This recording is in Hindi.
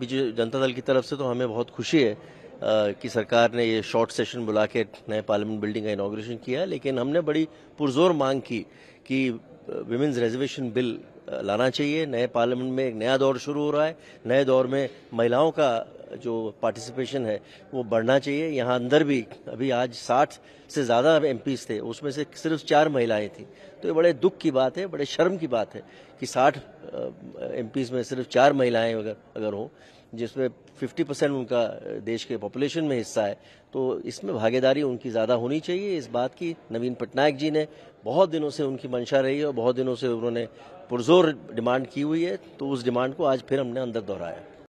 बीजू जनता दल की तरफ से तो हमें बहुत खुशी है कि सरकार ने ये शॉर्ट सेशन बुला के नए पार्लियामेंट बिल्डिंग का इनाग्रेशन किया लेकिन हमने बड़ी पुरजोर मांग की कि विमेंस रिजर्वेशन बिल लाना चाहिए नए पार्लियामेंट में एक नया दौर शुरू हो रहा है नए दौर में महिलाओं का जो पार्टिसिपेशन है वो बढ़ना चाहिए यहाँ अंदर भी अभी आज साठ से ज़्यादा एम थे उसमें से सिर्फ चार महिलाएं थीं तो ये बड़े दुख की बात है बड़े शर्म की बात है कि साठ एम में सिर्फ चार महिलाएं अगर अगर हों जिसमें 50 परसेंट उनका देश के पॉपुलेशन में हिस्सा है तो इसमें भागीदारी उनकी ज़्यादा होनी चाहिए इस बात की नवीन पटनायक जी ने बहुत दिनों से उनकी मंशा रही है और बहुत दिनों से उन्होंने पुरजोर डिमांड की हुई है तो उस डिमांड को आज फिर हमने अंदर दोहराया